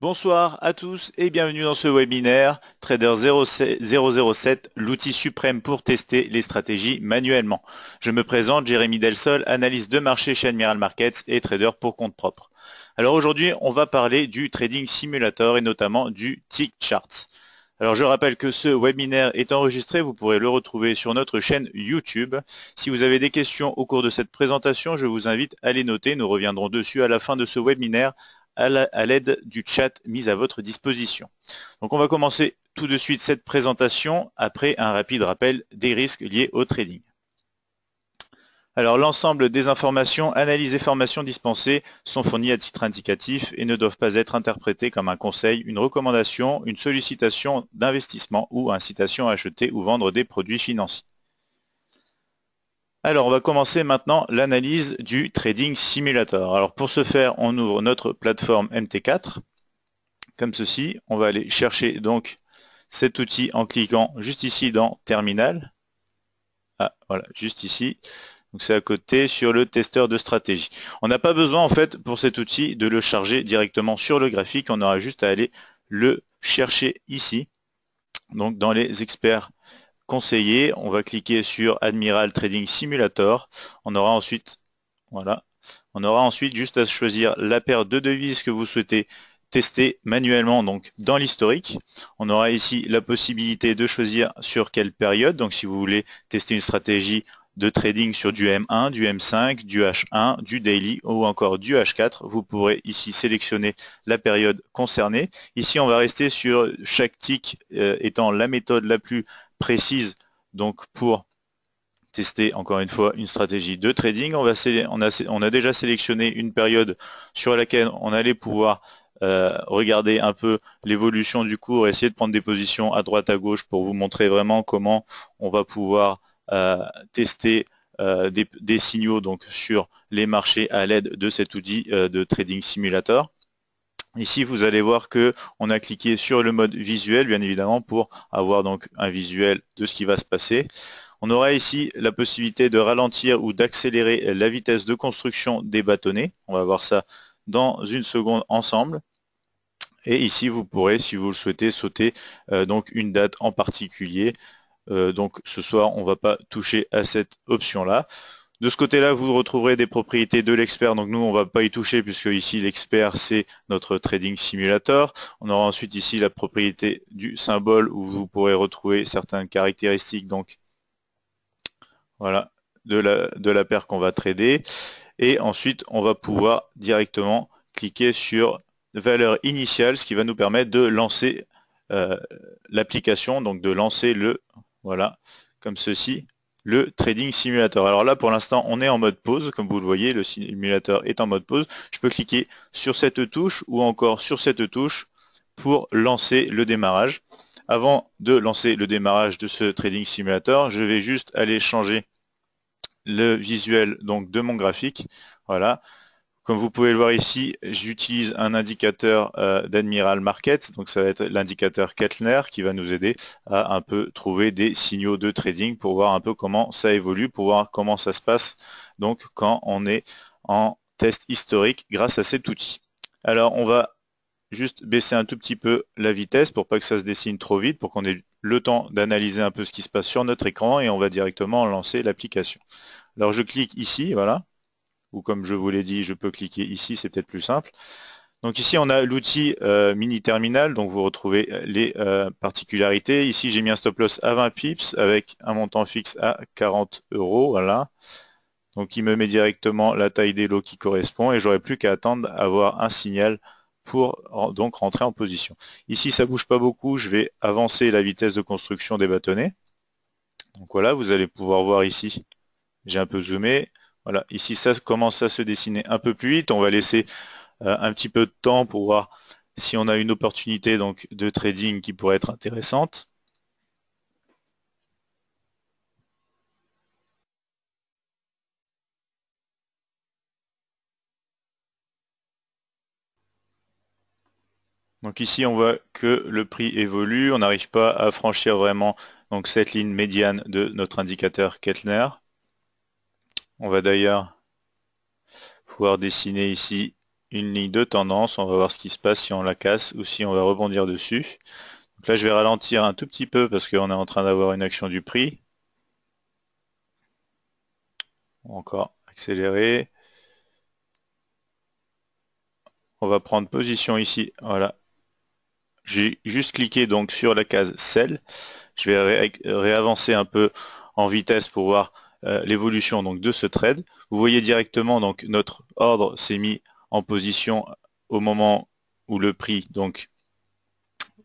Bonsoir à tous et bienvenue dans ce webinaire Trader 007, l'outil suprême pour tester les stratégies manuellement. Je me présente Jérémy Delsol, analyste de marché chez Admiral Markets et trader pour compte propre. Alors aujourd'hui, on va parler du Trading Simulator et notamment du Tick Chart. Alors je rappelle que ce webinaire est enregistré, vous pourrez le retrouver sur notre chaîne YouTube. Si vous avez des questions au cours de cette présentation, je vous invite à les noter, nous reviendrons dessus à la fin de ce webinaire à l'aide du chat mis à votre disposition. Donc on va commencer tout de suite cette présentation après un rapide rappel des risques liés au trading. Alors l'ensemble des informations, analyses et formations dispensées sont fournies à titre indicatif et ne doivent pas être interprétées comme un conseil, une recommandation, une sollicitation d'investissement ou incitation à acheter ou vendre des produits financiers. Alors, on va commencer maintenant l'analyse du Trading Simulator. Alors, pour ce faire, on ouvre notre plateforme MT4, comme ceci. On va aller chercher donc cet outil en cliquant juste ici dans Terminal. Ah, voilà, juste ici. Donc c'est à côté sur le testeur de stratégie. On n'a pas besoin en fait pour cet outil de le charger directement sur le graphique. On aura juste à aller le chercher ici, donc dans les experts conseiller. On va cliquer sur Admiral Trading Simulator. On aura ensuite, voilà, on aura ensuite juste à choisir la paire de devises que vous souhaitez tester manuellement donc dans l'historique. On aura ici la possibilité de choisir sur quelle période, donc si vous voulez tester une stratégie de trading sur du M1, du M5, du H1, du daily ou encore du H4. Vous pourrez ici sélectionner la période concernée. Ici, on va rester sur chaque tick euh, étant la méthode la plus précise donc pour tester encore une fois une stratégie de trading. On, va a, déjà sélectionné une période sur laquelle on allait pouvoir euh, regarder un peu l'évolution du cours, essayer de prendre des positions à droite à gauche pour vous montrer vraiment comment on va pouvoir euh, tester euh, des, signaux donc, sur les marchés à l'aide de cet outil euh, de Trading Simulator. Ici, vous allez voir que on a cliqué sur le mode visuel, bien évidemment, pour avoir donc un visuel de ce qui va se passer. On aura ici la possibilité de ralentir ou d'accélérer la vitesse de construction des bâtonnets. On va voir ça dans une seconde ensemble. Et ici, vous pourrez, si vous le souhaitez, sauter donc une date en particulier. Euh, donc ce soir, on ne va pas toucher à cette option-là. De ce côté-là, vous retrouverez des propriétés de l'expert. Donc nous, on ne va pas y toucher puisque ici, l'expert, c'est notre trading simulator. On aura ensuite ici la propriété du symbole où vous pourrez retrouver certaines caractéristiques donc, voilà, de, la, de la paire qu'on va trader. Et ensuite, on va pouvoir directement cliquer sur valeur initiale, ce qui va nous permettre de lancer euh, l'application, donc de lancer le voilà, comme ceci, le Trading Simulator. Alors là, pour l'instant, on est en mode pause. Comme vous le voyez, le simulateur est en mode pause. Je peux cliquer sur cette touche ou encore sur cette touche pour lancer le démarrage. Avant de lancer le démarrage de ce Trading Simulator, je vais juste aller changer le visuel donc, de mon graphique. Voilà, comme vous pouvez le voir ici, j'utilise un indicateur euh, d'Admiral Market, donc ça va être l'indicateur Kettner qui va nous aider à un peu trouver des signaux de trading pour voir un peu comment ça évolue, pour voir comment ça se passe donc quand on est en test historique grâce à cet outil. Alors on va juste baisser un tout petit peu la vitesse pour pas que ça se dessine trop vite, pour qu'on ait le temps d'analyser un peu ce qui se passe sur notre écran et on va directement lancer l'application. Alors je clique ici, voilà, ou comme je vous l'ai dit, je peux cliquer ici, c'est peut-être plus simple. Donc ici, on a l'outil euh, mini terminal, donc vous retrouvez euh, les euh, particularités. Ici, j'ai mis un stop loss à 20 pips avec un montant fixe à 40 euros. Voilà. Donc il me met directement la taille des lots qui correspond et j'aurai plus qu'à attendre avoir un signal pour donc rentrer en position. Ici, ça ne bouge pas beaucoup, je vais avancer la vitesse de construction des bâtonnets. Donc voilà, vous allez pouvoir voir ici, j'ai un peu zoomé, voilà, ici ça commence à se dessiner un peu plus vite. On va laisser euh, un petit peu de temps pour voir si on a une opportunité donc, de trading qui pourrait être intéressante. Donc ici, on voit que le prix évolue. On n'arrive pas à franchir vraiment donc, cette ligne médiane de notre indicateur Kettner. On va d'ailleurs pouvoir dessiner ici une ligne de tendance. On va voir ce qui se passe si on la casse ou si on va rebondir dessus. Donc là, je vais ralentir un tout petit peu parce qu'on est en train d'avoir une action du prix. Encore accélérer. On va prendre position ici. Voilà. J'ai juste cliqué donc sur la case sell. Je vais réavancer un peu en vitesse pour voir euh, l'évolution donc de ce trade. Vous voyez directement donc notre ordre s'est mis en position au moment où le prix donc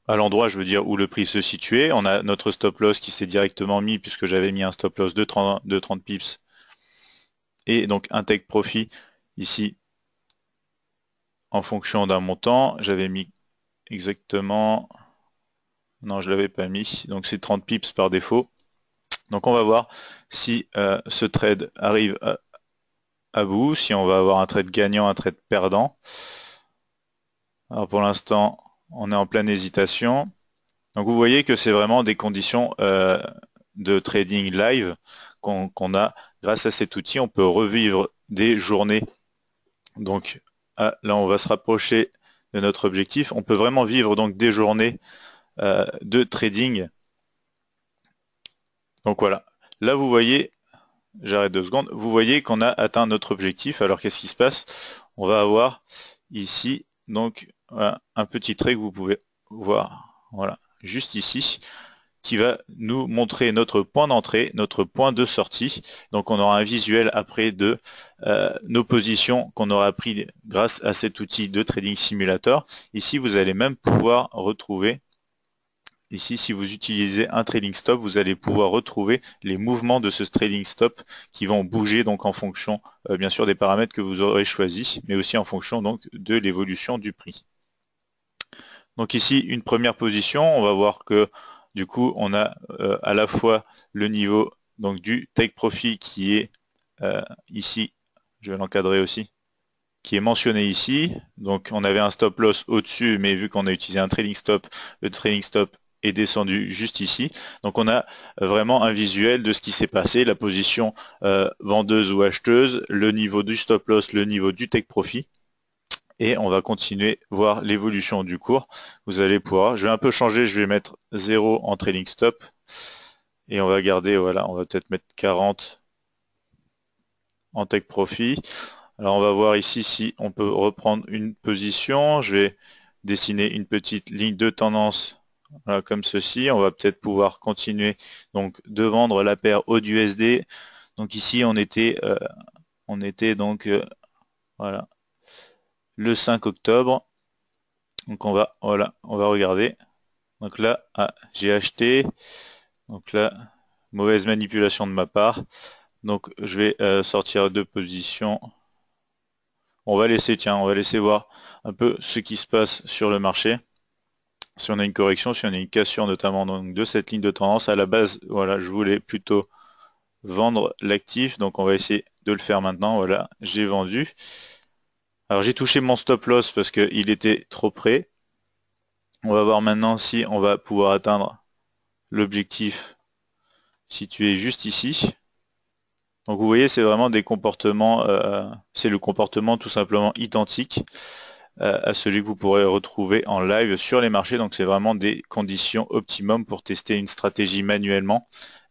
à l'endroit, je veux dire, où le prix se situait. On a notre stop loss qui s'est directement mis puisque j'avais mis un stop loss de 30, de 30 pips et donc un take profit ici en fonction d'un montant. J'avais mis exactement... Non, je l'avais pas mis. Donc c'est 30 pips par défaut. Donc on va voir si euh, ce trade arrive à, bout, si on va avoir un trade gagnant, un trade perdant. Alors pour l'instant, on est en pleine hésitation. Donc vous voyez que c'est vraiment des conditions euh, de trading live qu'on a. Grâce à cet outil, on peut revivre des journées. Donc ah, là, on va se rapprocher de notre objectif. On peut vraiment vivre donc des journées euh, de trading donc voilà, là vous voyez, j'arrête deux secondes, vous voyez qu'on a atteint notre objectif. Alors qu'est-ce qui se passe On va avoir ici donc un petit trait que vous pouvez voir, voilà, juste ici, qui va nous montrer notre point d'entrée, notre point de sortie. Donc on aura un visuel après de euh, nos positions qu'on aura pris grâce à cet outil de Trading Simulator. Ici, vous allez même pouvoir retrouver Ici, si vous utilisez un trading stop, vous allez pouvoir retrouver les mouvements de ce trading stop qui vont bouger donc en fonction euh, bien sûr des paramètres que vous aurez choisis, mais aussi en fonction donc de l'évolution du prix. Donc ici, une première position, on va voir que du coup, on a euh, à la fois le niveau donc, du take profit qui est euh, ici, je vais l'encadrer aussi, qui est mentionné ici. Donc on avait un stop loss au-dessus, mais vu qu'on a utilisé un trading stop, le trading stop est descendu juste ici. Donc on a vraiment un visuel de ce qui s'est passé, la position euh, vendeuse ou acheteuse, le niveau du stop loss, le niveau du take profit. Et on va continuer voir l'évolution du cours. Vous allez pouvoir, je vais un peu changer, je vais mettre 0 en trading stop. Et on va garder, voilà, on va peut-être mettre 40 en take profit. Alors on va voir ici si on peut reprendre une position. Je vais dessiner une petite ligne de tendance euh, comme ceci. On va peut-être pouvoir continuer donc de vendre la paire au USD. Donc ici on était euh, on était donc euh, voilà le 5 octobre. Donc on va voilà, on va regarder. Donc là, ah, j'ai acheté. Donc là, mauvaise manipulation de ma part. Donc je vais sortir de position. On va laisser, tiens, on va laisser voir un peu ce qui se passe sur le marché si on a une correction, si on a une cassure notamment donc, de cette ligne de tendance, à la base, voilà, je voulais plutôt vendre l'actif, donc on va essayer de le faire maintenant, voilà, j'ai vendu. Alors j'ai touché mon stop loss parce qu'il était trop près. On va voir maintenant si on va pouvoir atteindre l'objectif situé juste ici. Donc vous voyez, c'est vraiment des comportements, euh, c'est le comportement tout simplement identique à celui que vous pourrez retrouver en live sur les marchés. Donc c'est vraiment des conditions optimum pour tester une stratégie manuellement.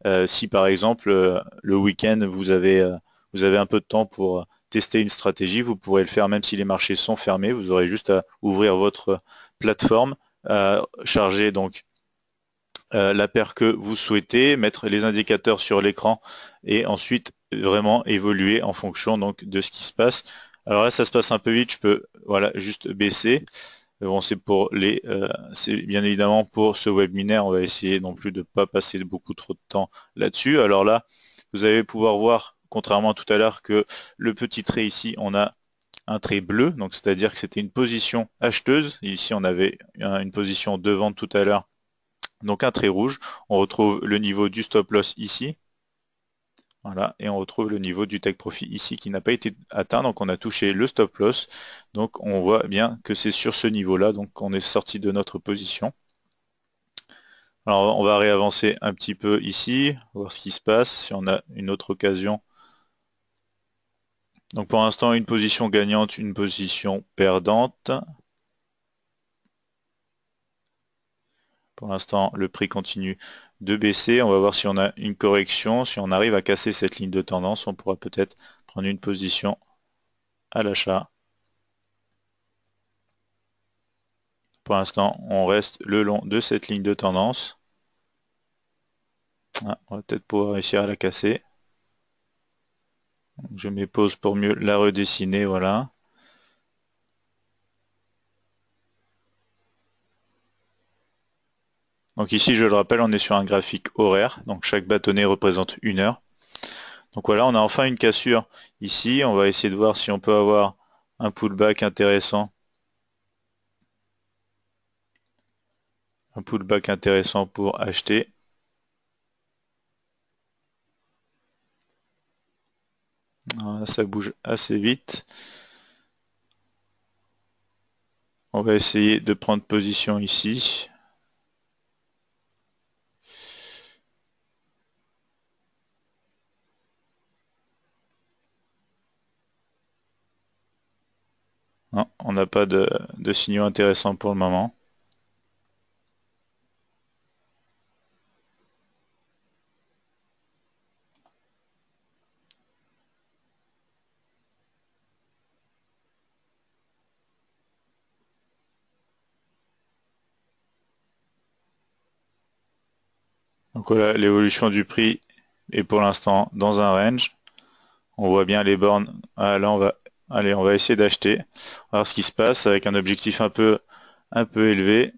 Euh, si par exemple euh, le week-end vous avez, euh, vous avez un peu de temps pour tester une stratégie, vous pourrez le faire même si les marchés sont fermés. Vous aurez juste à ouvrir votre plateforme, charger donc la paire que vous souhaitez, mettre les indicateurs sur l'écran et ensuite vraiment évoluer en fonction donc de ce qui se passe. Alors là, ça se passe un peu vite, je peux voilà, juste baisser. Euh, bon, c'est pour les, euh, c'est bien évidemment pour ce webinaire, on va essayer non plus de ne pas passer beaucoup trop de temps là-dessus. Alors là, vous allez pouvoir voir, contrairement à tout à l'heure, que le petit trait ici, on a un trait bleu, donc c'est-à-dire que c'était une position acheteuse. Ici, on avait une position de vente tout à l'heure, donc un trait rouge. On retrouve le niveau du stop loss ici, et on retrouve le niveau du tech profit ici qui n'a pas été atteint, donc on a touché le stop loss. Donc on voit bien que c'est sur ce niveau-là, donc on est sorti de notre position. Alors on va réavancer un petit peu ici, voir ce qui se passe, si on a une autre occasion. Donc pour l'instant, une position gagnante, une position perdante. Pour l'instant, le prix continue de baisser. On va voir si on a une correction. Si on arrive à casser cette ligne de tendance, on pourra peut-être prendre une position à l'achat. Pour l'instant, on reste le long de cette ligne de tendance. Ah, on va peut-être pouvoir réussir à la casser. Je mets pause pour mieux la redessiner, voilà. Donc ici, je le rappelle, on est sur un graphique horaire, donc chaque bâtonnet représente une heure. Donc voilà, on a enfin une cassure ici. On va essayer de voir si on peut avoir un pullback intéressant. Un pullback intéressant pour acheter. ça bouge assez vite. On va essayer de prendre position ici. on n'a pas de, signaux intéressants pour le moment. Donc voilà, l'évolution du prix est pour l'instant dans un range. On voit bien les bornes. à ah, là, va Allez, on va essayer d'acheter. On va voir ce qui se passe avec un objectif un peu, un peu élevé.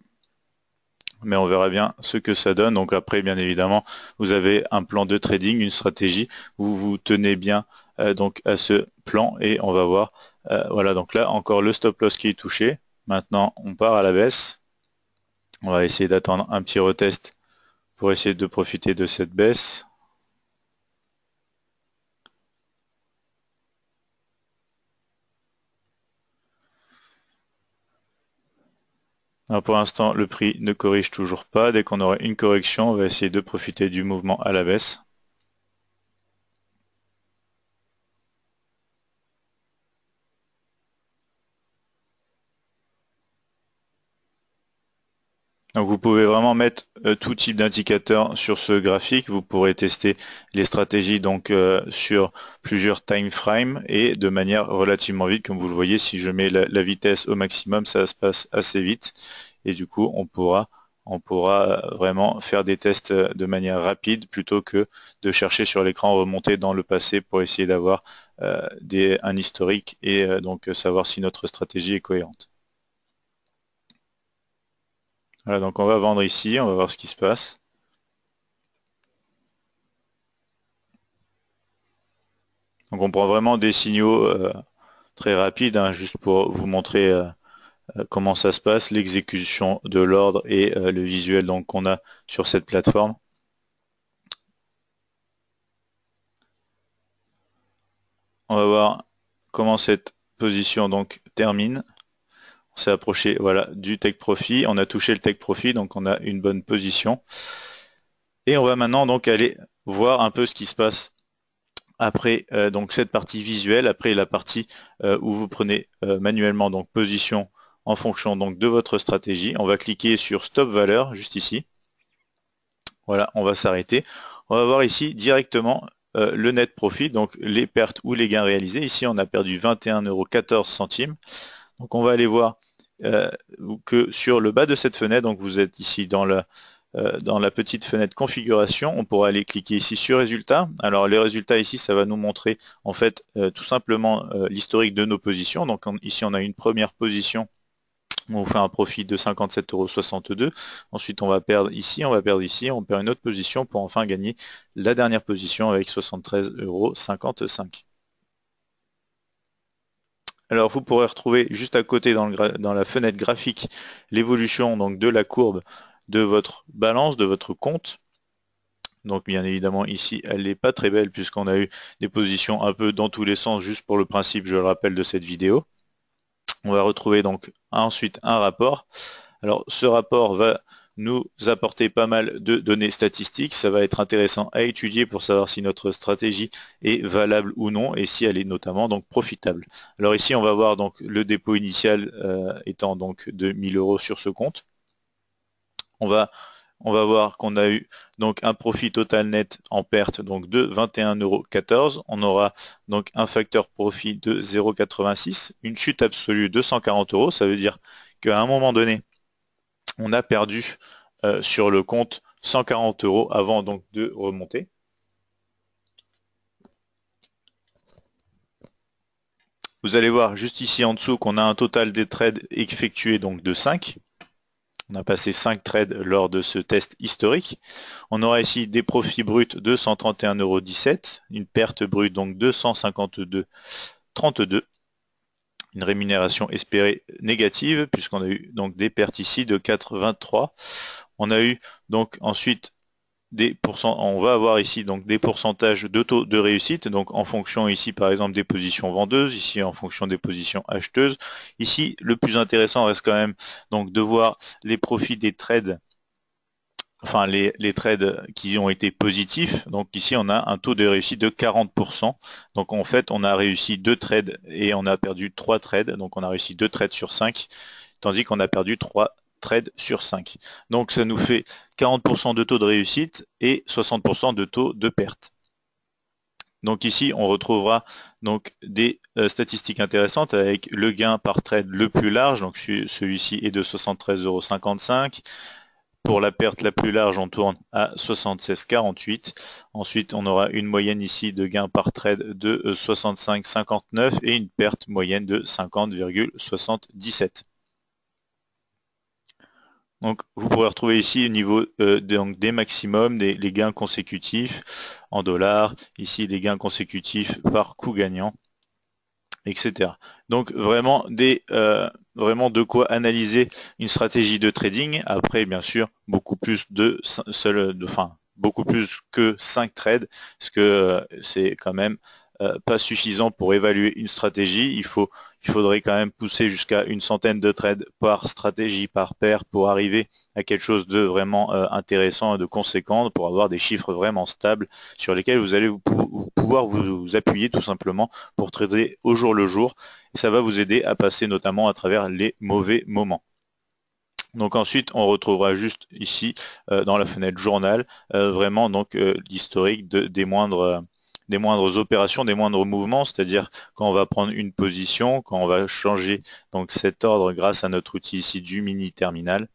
Mais on verra bien ce que ça donne. Donc après, bien évidemment, vous avez un plan de trading, une stratégie. Vous vous tenez bien euh, donc à ce plan et on va voir. Euh, voilà, donc là encore le stop loss qui est touché. Maintenant, on part à la baisse. On va essayer d'attendre un petit retest pour essayer de profiter de cette baisse. pour l'instant, le prix ne corrige toujours pas. Dès qu'on aura une correction, on va essayer de profiter du mouvement à la baisse. Donc vous pouvez vraiment mettre euh, tout type d'indicateur sur ce graphique. Vous pourrez tester les stratégies donc euh, sur plusieurs time et de manière relativement vite. Comme vous le voyez, si je mets la, vitesse au maximum, ça se passe assez vite. Et du coup, on pourra, on pourra euh, vraiment faire des tests de manière rapide plutôt que de chercher sur l'écran remonter dans le passé pour essayer d'avoir un historique et donc savoir si notre stratégie est cohérente donc on va vendre ici, on va voir ce qui se passe. on prend vraiment des signaux euh, très rapides, hein, juste pour vous montrer euh, euh, comment ça se passe, l'exécution de l'ordre et le visuel qu'on a sur cette plateforme. On va voir comment cette position donc termine s'est approché voilà, du tech profit. On a touché le tech profit, donc on a une bonne position. Et on va maintenant donc aller voir un peu ce qui se passe après euh, donc cette partie visuelle, après la partie euh, où vous prenez euh, manuellement donc position en fonction donc de votre stratégie. On va cliquer sur stop valeur juste ici. Voilà, on va s'arrêter. On va voir ici directement le net profit, donc les pertes ou les gains réalisés. Ici, on a perdu 21,14 euros. Donc, on va aller voir euh, que sur le bas de cette fenêtre, donc vous êtes ici dans la, euh, dans la petite fenêtre configuration, on pourra aller cliquer ici sur résultats. Alors les résultats ici, ça va nous montrer en fait euh, tout simplement euh, l'historique de nos positions. Donc ici on a une première position on fait un profit de 57,62€. Ensuite, on va perdre ici, on va perdre ici, on perd une autre position pour enfin gagner la dernière position avec 73,55€. Alors vous pourrez retrouver juste à côté dans, la fenêtre graphique l'évolution donc de la courbe de votre balance, de votre compte. Donc bien évidemment ici elle n'est pas très belle puisqu'on a eu des positions un peu dans tous les sens juste pour le principe je le rappelle de cette vidéo. On va retrouver donc ensuite un rapport. Alors ce rapport va nous apporter pas mal de données statistiques. Ça va être intéressant à étudier pour savoir si notre stratégie est valable ou non et si elle est notamment donc profitable. Alors ici, on va voir donc le dépôt initial euh, étant donc de 1000 euros sur ce compte. On va on va voir qu'on a eu donc un profit total net en perte donc de euros, On aura donc un facteur profit de 0,86, une chute absolue de 140 euros. Ça veut dire qu'à un moment donné, on a perdu euh, sur le compte 140 euros avant donc de remonter. Vous allez voir juste ici en dessous qu'on a un total des trades effectués donc de 5. On a passé 5 trades lors de ce test historique. On aura ici des profits bruts de euros, une perte brute donc de 152,32 une rémunération espérée négative, puisqu'on a eu donc des pertes ici de 4,23, On a eu donc ensuite des on va avoir ici donc des pourcentages de taux de réussite, donc en fonction ici par exemple des positions vendeuses, ici en fonction des positions acheteuses. Ici, le plus intéressant reste quand même donc de voir les profits des trades enfin les, trades qui ont été positifs. Donc ici, on a un taux de réussite de 40%. Donc en fait, on a réussi deux trades et on a perdu trois trades. Donc on a réussi deux trades sur 5, tandis qu'on a perdu trois trades sur 5. Donc ça nous fait 40% de taux de réussite et 60% de taux de perte. Donc ici, on retrouvera donc des euh, statistiques intéressantes avec le gain par trade le plus large, donc celui-ci est de 73,55 pour la perte la plus large, on tourne à 76,48. Ensuite, on aura une moyenne ici de gain par trade de 65,59 euh, et une perte moyenne de 50,77. Donc, vous pourrez retrouver ici au niveau euh, des maximums, des, les gains consécutifs en dollars, ici les gains consécutifs par coût gagnant etc. Donc vraiment des euh, vraiment de quoi analyser une stratégie de trading. Après, bien sûr, beaucoup plus de seul de, enfin, beaucoup plus que 5 trades, parce que euh, c'est quand même euh, pas suffisant pour évaluer une stratégie. Il, faut, il faudrait quand même pousser jusqu'à une centaine de trades par stratégie, par paire, pour arriver à quelque chose de vraiment euh, intéressant et de conséquent, pour avoir des chiffres vraiment stables sur lesquels vous allez vous, pouvoir vous, appuyer tout simplement pour trader au jour le jour. ça va vous aider à passer notamment à travers les mauvais moments. Donc ensuite, on retrouvera juste ici euh, dans la fenêtre journal vraiment donc l'historique de, des moindres des moindres opérations, des moindres mouvements, c'est-à-dire quand on va prendre une position, quand on va changer donc cet ordre grâce à notre outil ici du mini terminal,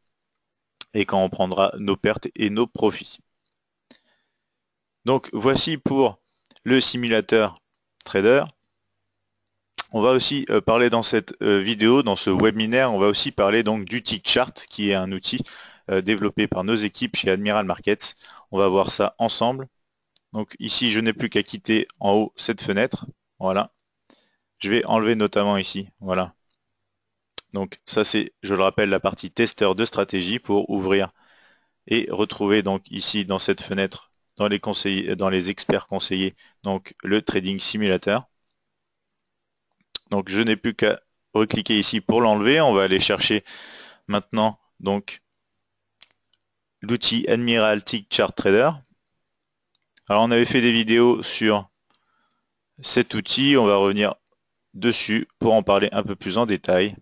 et quand on prendra nos pertes et nos profits. Donc voici pour le simulateur trader. On va aussi euh, parler dans cette euh, vidéo, dans ce webinaire, on va aussi parler donc du tick chart qui est un outil euh, développé par nos équipes chez Admiral Markets. On va voir ça ensemble. Donc ici, je n'ai plus qu'à quitter en haut cette fenêtre. Voilà. Je vais enlever notamment ici. Voilà. Donc ça, c'est, je le rappelle, la partie testeur de stratégie pour ouvrir et retrouver donc ici dans cette fenêtre, dans les, conseillers, euh, dans les experts conseillers, donc le trading simulateur. Donc je n'ai plus qu'à recliquer ici pour l'enlever. On va aller chercher maintenant donc l'outil Admiral Tick Chart Trader. Alors on avait fait des vidéos sur cet outil, on va revenir dessus pour en parler un peu plus en détail.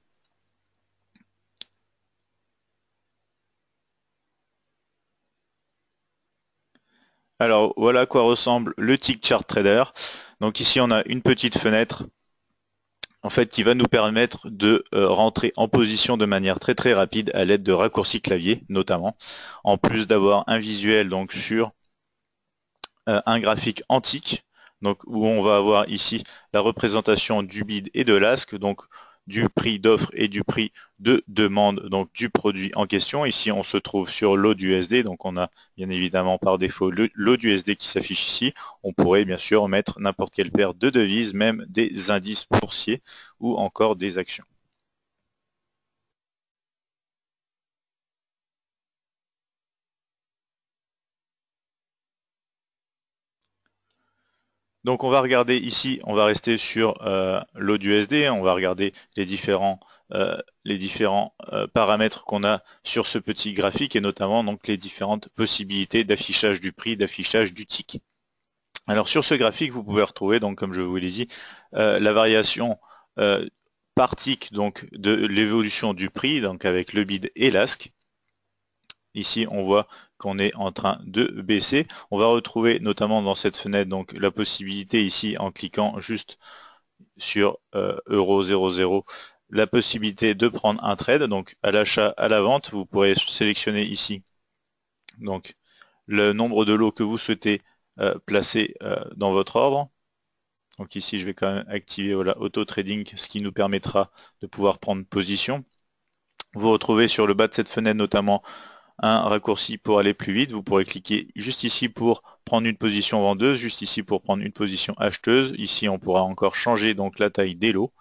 Alors voilà à quoi ressemble le Tick Chart Trader. Donc ici on a une petite fenêtre en fait qui va nous permettre de euh, rentrer en position de manière très très rapide à l'aide de raccourcis clavier notamment en plus d'avoir un visuel donc sur euh, un graphique antique, donc où on va avoir ici la représentation du bid et de l'ask, donc du prix d'offre et du prix de demande donc du produit en question. Ici, on se trouve sur l'eau du SD, donc on a bien évidemment par défaut l'eau du SD qui s'affiche ici. On pourrait bien sûr mettre n'importe quelle paire de devises, même des indices boursiers ou encore des actions. Donc on va regarder ici, on va rester sur du euh, SD, hein. on va regarder les différents, euh, les différents euh, paramètres qu'on a sur ce petit graphique et notamment donc les différentes possibilités d'affichage du prix, d'affichage du tick. Alors sur ce graphique, vous pouvez retrouver, donc comme je vous l'ai dit, la variation par tick donc, de l'évolution du prix, donc avec le bid et l'ASC. Ici, on voit est en train de baisser. On va retrouver notamment dans cette fenêtre donc la possibilité ici en cliquant juste sur euh, euro 00 la possibilité de prendre un trade donc à l'achat à la vente vous pourrez sélectionner ici donc le nombre de lots que vous souhaitez euh, placer euh, dans votre ordre donc ici je vais quand même activer voilà, auto trading ce qui nous permettra de pouvoir prendre position vous retrouvez sur le bas de cette fenêtre notamment un raccourci pour aller plus vite, vous pourrez cliquer juste ici pour prendre une position vendeuse, juste ici pour prendre une position acheteuse. Ici, on pourra encore changer donc la taille des lots.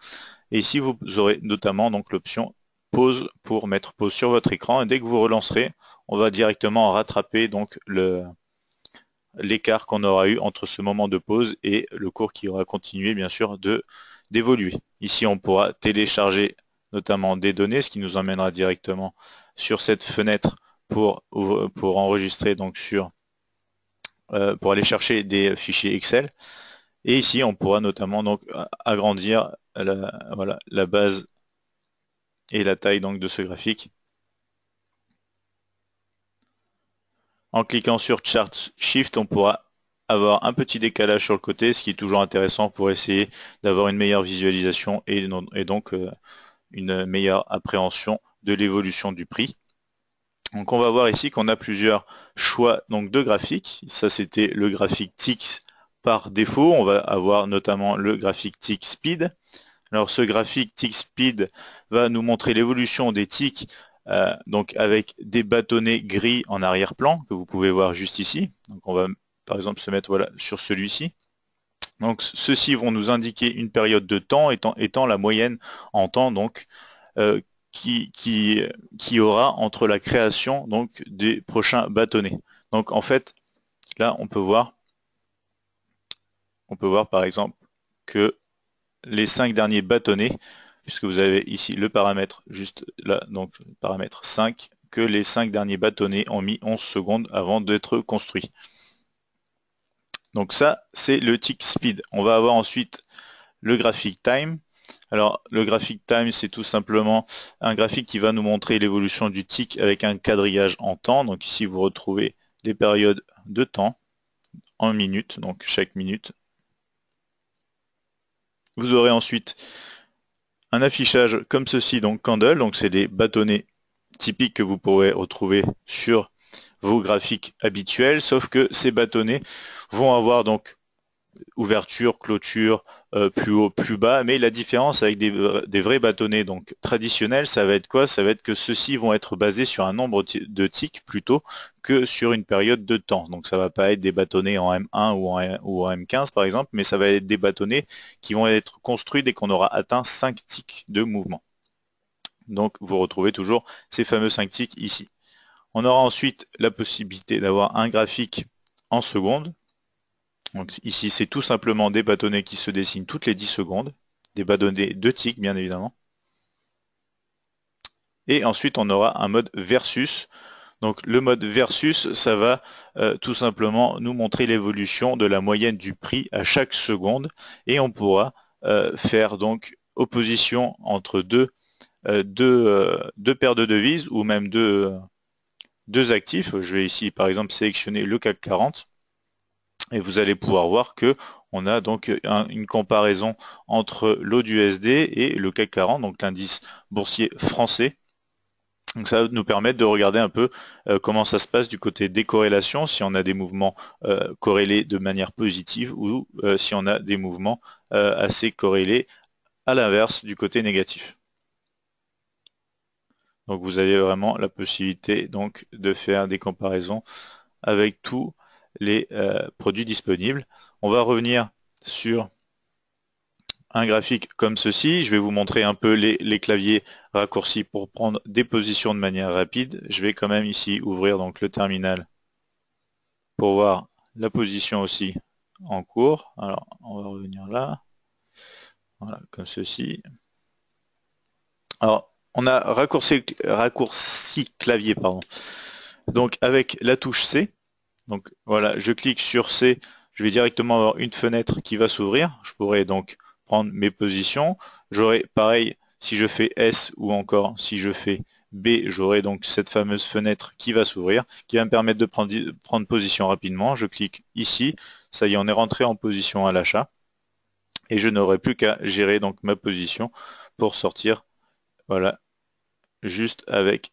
Et ici, vous aurez notamment donc l'option pause pour mettre pause sur votre écran. Et dès que vous relancerez, on va directement rattraper donc le l'écart qu'on aura eu entre ce moment de pause et le cours qui aura continué bien sûr de d'évoluer. Ici, on pourra télécharger notamment des données, ce qui nous emmènera directement sur cette fenêtre pour, pour enregistrer donc sur euh, pour aller chercher des fichiers Excel. Et ici, on pourra notamment donc agrandir la, base et la taille donc de ce graphique. En cliquant sur Chart Shift, on pourra avoir un petit décalage sur le côté, ce qui est toujours intéressant pour essayer d'avoir une meilleure visualisation et, donc euh, une meilleure appréhension de l'évolution du prix. Donc on va voir ici qu'on a plusieurs choix donc, de graphiques. Ça c'était le graphique TIC par défaut. On va avoir notamment le graphique TIC Speed. Alors ce graphique TIC Speed va nous montrer l'évolution des ticks euh, donc avec des bâtonnets gris en arrière-plan que vous pouvez voir juste ici. Donc on va par exemple se mettre voilà, sur celui-ci. Donc ceux-ci vont nous indiquer une période de temps étant, la moyenne en temps donc euh, qui, aura entre la création donc, des prochains bâtonnets. Donc en fait, là on peut voir, on peut voir par exemple que les cinq derniers bâtonnets, puisque vous avez ici le paramètre juste là, donc paramètre 5, que les cinq derniers bâtonnets ont mis 11 secondes avant d'être construits. Donc ça, c'est le tick speed. On va avoir ensuite le graphique time alors, le graphique time, c'est tout simplement un graphique qui va nous montrer l'évolution du tick avec un quadrillage en temps. Donc ici, vous retrouvez des périodes de temps en minutes, donc chaque minute. Vous aurez ensuite un affichage comme ceci, donc candle, donc c'est des bâtonnets typiques que vous pourrez retrouver sur vos graphiques habituels, sauf que ces bâtonnets vont avoir donc ouverture, clôture, euh, plus haut, plus bas. Mais la différence avec des, euh, vrais bâtonnets donc traditionnels, ça va être quoi Ça va être que ceux-ci vont être basés sur un nombre de tics plutôt que sur une période de temps. Donc ça va pas être des bâtonnets en M1 ou en, ou en M15 par exemple, mais ça va être des bâtonnets qui vont être construits dès qu'on aura atteint 5 tics de mouvement. Donc vous retrouvez toujours ces fameux 5 tics ici. On aura ensuite la possibilité d'avoir un graphique en seconde donc, ici, c'est tout simplement des bâtonnets qui se dessinent toutes les 10 secondes, des bâtonnets de tic, bien évidemment. Et ensuite, on aura un mode versus. Donc, le mode versus, ça va euh, tout simplement nous montrer l'évolution de la moyenne du prix à chaque seconde. Et on pourra euh, faire donc opposition entre deux, euh, deux, paires de devises ou même deux, deux actifs. Je vais ici, par exemple, sélectionner le CAC 40 et vous allez pouvoir voir que on a donc une comparaison entre l'eau du SD et le CAC 40, donc l'indice boursier français. Donc ça va nous permettre de regarder un peu euh, comment ça se passe du côté des corrélations, si on a des mouvements euh, corrélés de manière positive ou euh, si on a des mouvements assez corrélés à l'inverse du côté négatif. Donc vous avez vraiment la possibilité donc de faire des comparaisons avec tout, les euh, produits disponibles. On va revenir sur un graphique comme ceci. Je vais vous montrer un peu les, claviers raccourcis pour prendre des positions de manière rapide. Je vais quand même ici ouvrir donc le terminal pour voir la position aussi en cours. Alors, on va revenir là. comme ceci. Alors, on a raccourci, raccourci clavier, pardon. Donc, avec la touche C, donc voilà, je clique sur C, je vais directement avoir une fenêtre qui va s'ouvrir. Je pourrais donc prendre mes positions. J'aurai pareil, si je fais S ou encore si je fais B, j'aurai donc cette fameuse fenêtre qui va s'ouvrir, qui va me permettre de prendre, prendre, position rapidement. Je clique ici, ça y est, on est rentré en position à l'achat. Et je n'aurai plus qu'à gérer donc ma position pour sortir, voilà, juste avec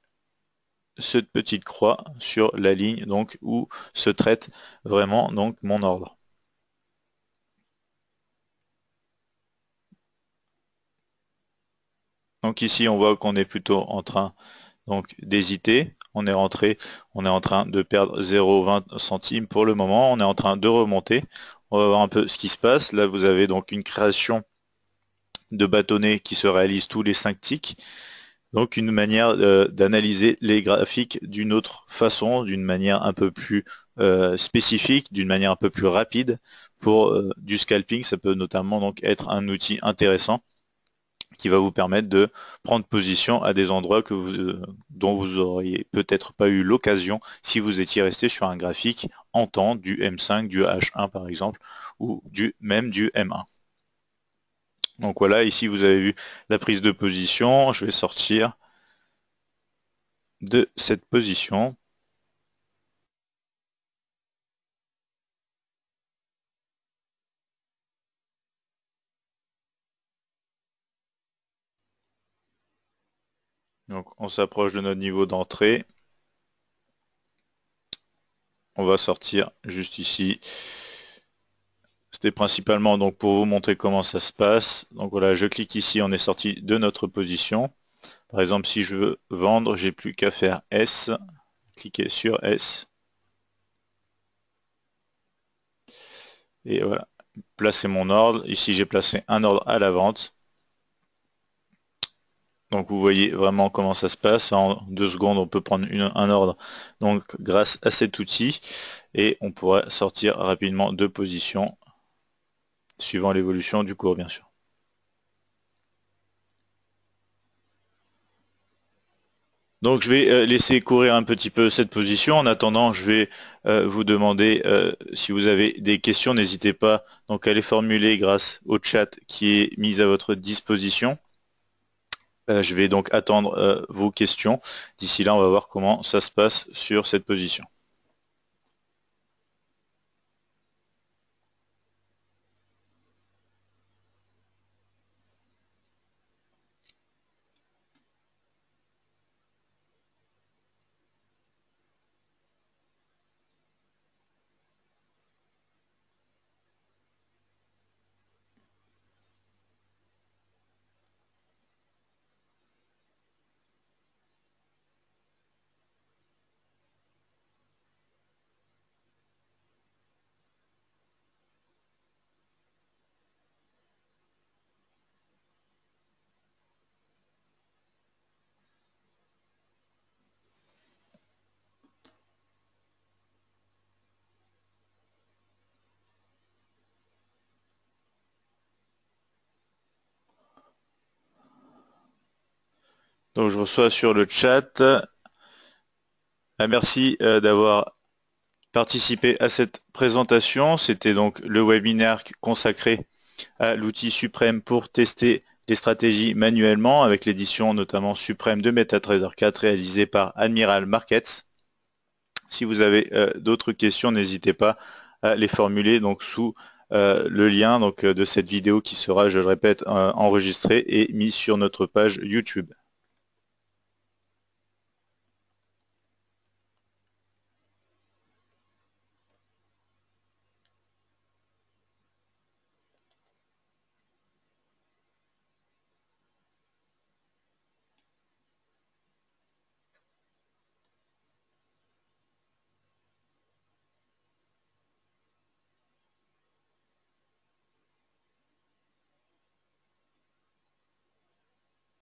cette petite croix sur la ligne donc où se traite vraiment donc mon ordre. Donc ici on voit qu'on est plutôt en train donc d'hésiter. On est rentré, on est en train de perdre 0,20 centimes pour le moment. On est en train de remonter. On va voir un peu ce qui se passe. Là vous avez donc une création de bâtonnets qui se réalise tous les 5 ticks. Donc une manière euh, d'analyser les graphiques d'une autre façon, d'une manière un peu plus euh, spécifique, d'une manière un peu plus rapide. Pour euh, du scalping, ça peut notamment donc être un outil intéressant qui va vous permettre de prendre position à des endroits que vous, dont vous auriez peut-être pas eu l'occasion si vous étiez resté sur un graphique en temps du M5, du H1 par exemple, ou du, même du M1. Donc voilà, ici vous avez vu la prise de position. Je vais sortir de cette position. Donc on s'approche de notre niveau d'entrée. On va sortir juste ici. C'était principalement donc pour vous montrer comment ça se passe. Donc voilà, je clique ici, on est sorti de notre position. Par exemple, si je veux vendre, j'ai plus qu'à faire S, cliquer sur S. Et voilà, placer mon ordre. Ici, j'ai placé un ordre à la vente. Donc vous voyez vraiment comment ça se passe. En deux secondes, on peut prendre un ordre donc grâce à cet outil et on pourrait sortir rapidement de position suivant l'évolution du cours, bien sûr. Donc je vais euh, laisser courir un petit peu cette position. En attendant, je vais euh, vous demander euh, si vous avez des questions. N'hésitez pas donc, à les formuler grâce au chat qui est mis à votre disposition. je vais donc attendre vos questions. D'ici là, on va voir comment ça se passe sur cette position. je reçois sur le chat. Ah, merci euh, d'avoir participé à cette présentation. C'était donc le webinaire consacré à l'outil Suprême pour tester les stratégies manuellement avec l'édition notamment Suprême de MetaTrader 4 réalisée par Admiral Markets. Si vous avez euh, d'autres questions, n'hésitez pas à les formuler donc sous euh, le lien donc, de cette vidéo qui sera, je le répète, enregistrée et mise sur notre page YouTube.